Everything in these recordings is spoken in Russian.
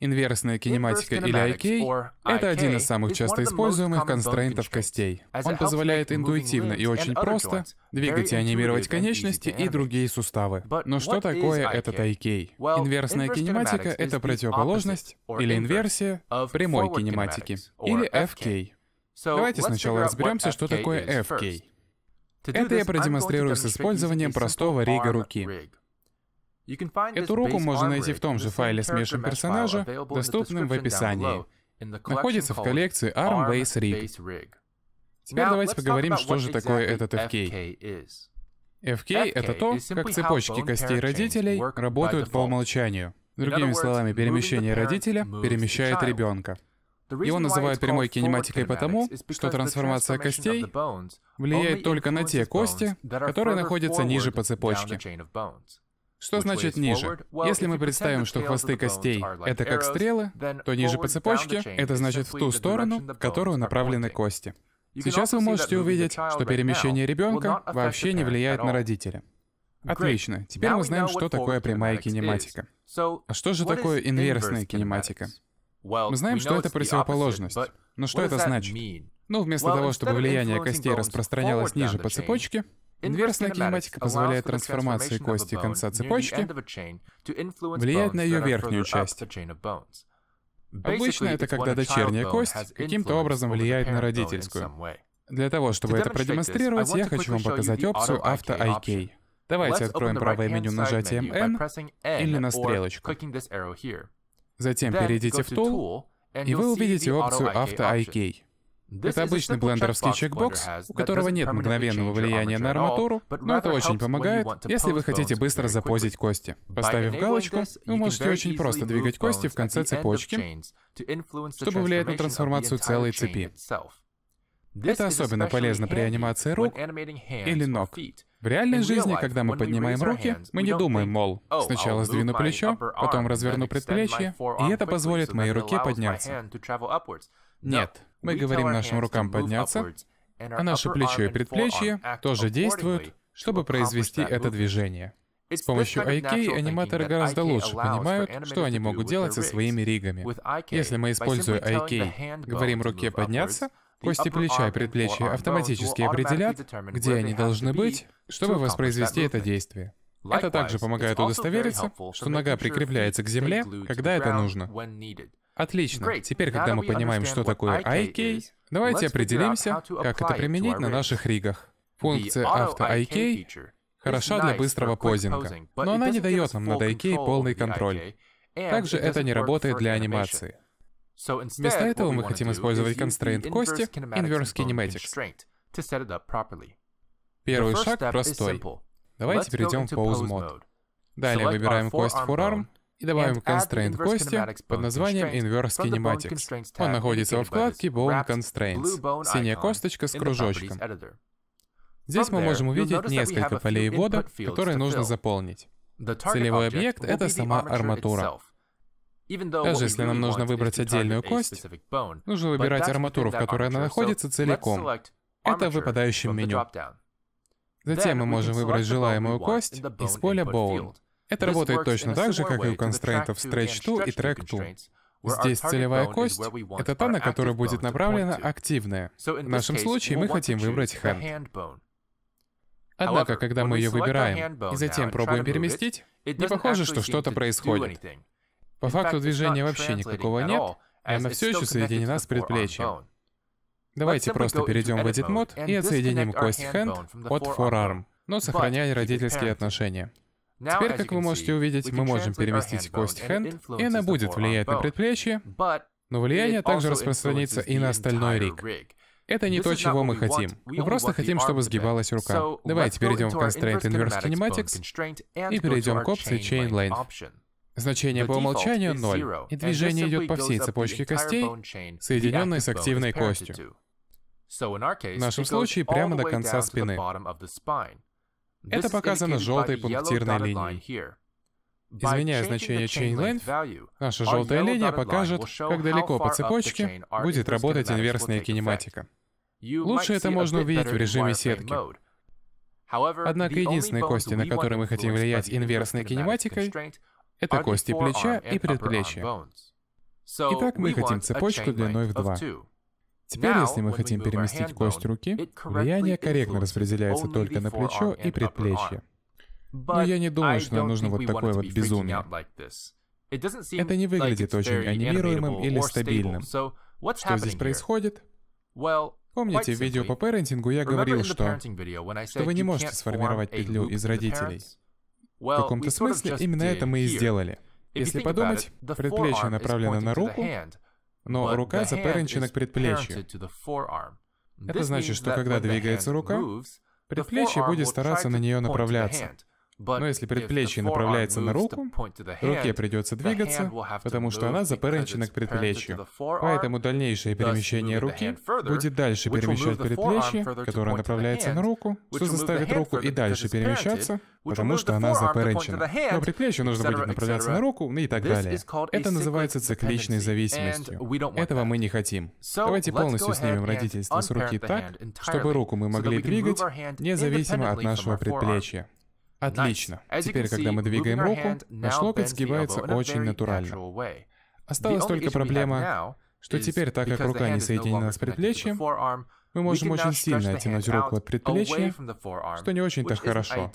Инверсная кинематика или IK — это один из самых часто используемых констрейнтов костей. Он позволяет интуитивно и очень просто двигать и анимировать конечности и другие суставы. Но что такое этот IK? Инверсная кинематика — это противоположность или инверсия прямой кинематики, или FK. Давайте сначала разберемся, что такое FK. Это я продемонстрирую с использованием простого рига руки. Эту руку можно найти в том же файле с мешем персонажа, доступным в описании. Находится в коллекции Arm Base Rig. Теперь давайте поговорим, что же такое этот FK. FK — это то, как цепочки костей родителей работают по умолчанию. Другими словами, перемещение родителя перемещает ребенка. Его называют прямой кинематикой потому, что трансформация костей влияет только на те кости, которые находятся ниже по цепочке. Что значит ниже? Если мы представим, что хвосты костей — это как стрелы, то ниже по цепочке — это значит в ту сторону, в которую направлены кости. Сейчас вы можете увидеть, что перемещение ребенка вообще не влияет на родителя. Отлично, теперь мы знаем, что такое прямая кинематика. А что же такое инверсная кинематика? Мы знаем, что это противоположность. Но что это значит? Ну, вместо того, чтобы влияние костей распространялось ниже по цепочке, Инверсная кинематика позволяет трансформации кости конца цепочки влиять на ее верхнюю часть. Обычно это когда дочерняя кость каким-то образом влияет на родительскую. Для того, чтобы это продемонстрировать, я хочу вам показать опцию Auto IK. Давайте откроем правое меню нажатием N или на стрелочку. Затем перейдите в Tool, и вы увидите опцию Auto IK. Это обычный блендеровский чекбокс, у которого нет мгновенного влияния на арматуру, но это очень помогает, если вы хотите быстро запозить кости. Поставив галочку, вы можете очень просто двигать кости в конце цепочки, чтобы влиять на трансформацию целой цепи. Это особенно полезно при анимации рук или ног. В реальной жизни, когда мы поднимаем руки, мы не думаем, мол, oh, сначала сдвину плечо, потом разверну предплечье, и это позволит моей руке подняться. Нет, мы говорим нашим рукам подняться, а наши плечо и предплечье тоже действуют, чтобы произвести это движение. С помощью IK аниматоры гораздо лучше понимают, что они могут делать со своими ригами. Если мы, используя IK, говорим руке подняться, кости плеча и предплечья автоматически определят, где они должны быть, чтобы воспроизвести это действие. Это также помогает удостовериться, что нога прикрепляется к земле, когда это нужно. Отлично. Теперь, когда мы понимаем, что такое IK, давайте определимся, как это применить на наших ригах. Функция Auto-IK хороша для быстрого позинга, но она не дает нам над IK полный контроль. Также это не работает для анимации. Вместо этого мы хотим использовать constraint кости Inverse Kinematics. Первый шаг простой. Давайте перейдем в Pose Mode. Далее выбираем кость Forearm и добавим Constraint кости под названием Inverse Kinematics. Он находится во вкладке Bone Constraints, синяя косточка с кружочком. Здесь мы можем увидеть несколько полей ввода, которые нужно заполнить. Целевой объект — это сама арматура. Даже если нам нужно выбрать отдельную кость, нужно выбирать арматуру, в которой она находится целиком. Это в выпадающем меню. Затем мы можем выбрать желаемую кость из поля Bone. Это работает точно так же, как и у констрейнтов Stretch to и Track to. Здесь целевая кость — это та, на которую будет направлена активная. В нашем случае мы хотим выбрать hand. Однако, когда мы ее выбираем и затем пробуем переместить, не похоже, что что-то происходит. По факту движения вообще никакого нет, и она все еще соединена с предплечьем. Давайте просто перейдем в Edit Mode и отсоединим кость Hand от Forearm, но сохраняя родительские отношения. Теперь, как вы можете увидеть, мы можем переместить кость хенд, и она будет влиять на предплечье, но влияние также распространится и на остальной риг. Это не то, чего мы хотим. Мы просто хотим, чтобы сгибалась рука. Давайте перейдем в Constraint Inverse Kinematics и перейдем к опции Chain Length. Значение по умолчанию 0, и движение идет по всей цепочке костей, соединенной с активной костью. В нашем случае прямо до конца спины. Это показано желтой пунктирной линией. Изменяя значение chain length, наша желтая линия покажет, как далеко по цепочке будет работать инверсная кинематика. Лучше это можно увидеть в режиме сетки. Однако единственные кости, на которые мы хотим влиять инверсной кинематикой, это кости плеча и предплечья. Итак, мы хотим цепочку длиной в 2. Теперь, если мы хотим переместить кость руки, влияние корректно распределяется только на плечо и предплечье. Но я не думаю, что нам нужно вот такое вот безумие. Это не выглядит очень анимируемым или стабильным. Что здесь происходит? Помните, в видео по пэрентингу я говорил, что, что вы не можете сформировать петлю из родителей. В каком-то смысле именно это мы и сделали. Если подумать, предплечье направлено на руку, но рука заперенчена к предплечью. Это значит, что когда двигается рука, предплечье будет стараться на нее направляться. Но если предплечье направляется на руку, руке придется двигаться, потому что она заперенчена к предплечью. Поэтому дальнейшее перемещение руки будет дальше перемещать предплечье, которое направляется на руку, что заставит руку и дальше перемещаться, потому что она заперенчена. Но предплечью нужно будет направляться на руку ну и так далее. Это называется цикличной зависимостью. Этого мы не хотим. Давайте полностью снимем родительство с руки так, чтобы руку мы могли двигать, независимо от нашего предплечья. Отлично. Теперь, когда мы двигаем руку, наш локоть сгибается очень натурально. Осталась только проблема, что теперь, так как рука не соединена с предплечьем, мы можем очень сильно оттянуть руку от предплечья, что не очень-то хорошо.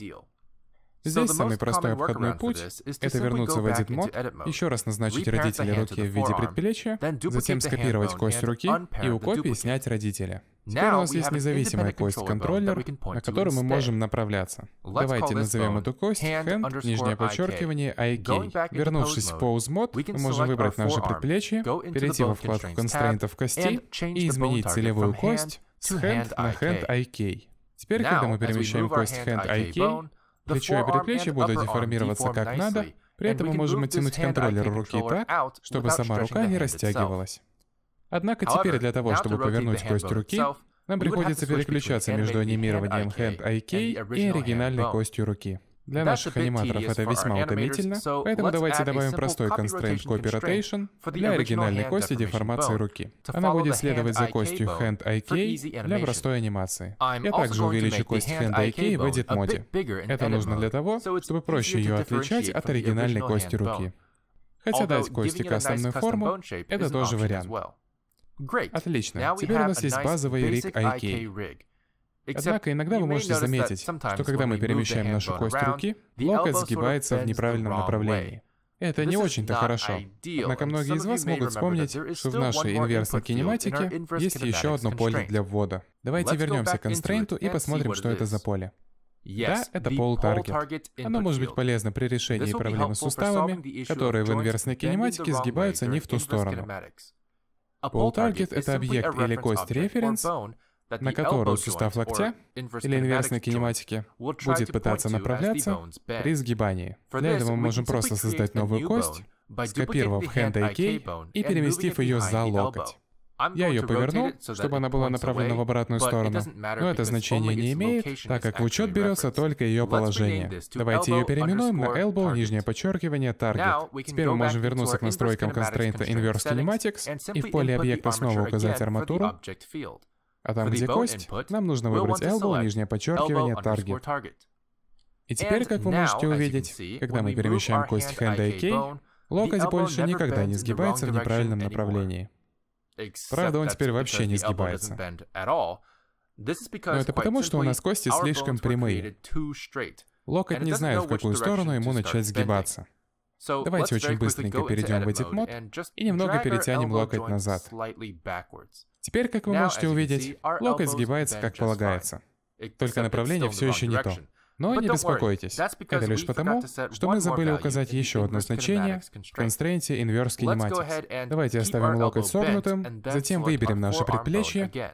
Здесь самый простой обходной путь — это вернуться в Edit Mode, еще раз назначить родители руки в виде предплечья, затем скопировать кость руки и у копии снять родителя. Теперь у нас есть независимая кость-контроллер, на которую мы можем направляться. Давайте назовем эту кость hand, нижнее подчеркивание, IK. Вернувшись в Pose Mode, мы можем выбрать наше предплечье, перейти во вкладку констрейнтов кости и изменить целевую кость с hand на hand IK. Теперь, когда мы перемещаем кость hand IK, плечо и предплечье будут деформироваться как надо, при этом мы можем оттянуть контроллер руки так, чтобы сама рука не растягивалась. Однако теперь для того, чтобы повернуть кость руки, нам приходится переключаться между анимированием Hand IK и оригинальной костью руки. Для наших аниматоров это весьма утомительно, поэтому давайте добавим простой constraint copy rotation для оригинальной кости деформации руки. Она будет следовать за костью Hand IK для простой анимации. Я также увеличу кость Hand IK в Edit моде. Это нужно для того, чтобы проще ее отличать от оригинальной кости руки. Хотя дать кости кастомную форму — это тоже вариант. Отлично. Теперь у нас есть базовый риг IK. Однако иногда вы можете заметить, что когда мы перемещаем нашу кость руки, локоть сгибается в неправильном направлении. Это не очень-то хорошо. Однако многие из вас могут вспомнить, что в нашей инверсной кинематике есть еще одно поле для ввода. Давайте вернемся к констрейнту и посмотрим, что это за поле. Да, это пол таргет. Оно может быть полезно при решении проблемы с суставами, которые в инверсной кинематике сгибаются не в ту сторону. Pull-таргет — это объект или кость референс, на которую сустав локтя или инверсной кинематики будет пытаться направляться при сгибании. Для этого мы можем просто создать новую кость, скопировав хенд и переместив ее за локоть. Я ее повернул, чтобы она была направлена в обратную сторону. Но это значение не имеет, так как в учет берется только ее положение. Давайте ее переименуем на elbow, нижнее подчеркивание, target. Теперь мы можем вернуться к настройкам констрейнта Inverse Kinematics и в поле объекта снова указать арматуру. А там, где кость, нам нужно выбрать elbow, нижнее подчеркивание, target. И теперь, как вы можете увидеть, когда мы перемещаем кость хенда и кей, локоть больше никогда не сгибается в неправильном направлении. Правда, он теперь вообще не сгибается. Но это потому, что у нас кости слишком прямые. Локоть не знает, в какую сторону ему начать сгибаться. Давайте очень быстренько перейдем в этот мод и немного перетянем локоть назад. Теперь, как вы можете увидеть, локоть сгибается как полагается. Только направление все еще не то. Но не беспокойтесь, это лишь потому, что мы забыли указать еще одно значение в констрейнте Inverse Kinematics. Давайте оставим локоть согнутым, затем выберем наше предплечье,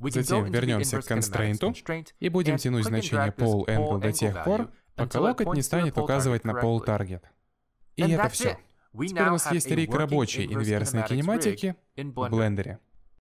затем вернемся к констрейнту и будем тянуть значение pole angle до тех пор, пока локоть не станет указывать на pole target. И это все. Теперь у нас есть рик рабочей инверсной кинематики в блендере.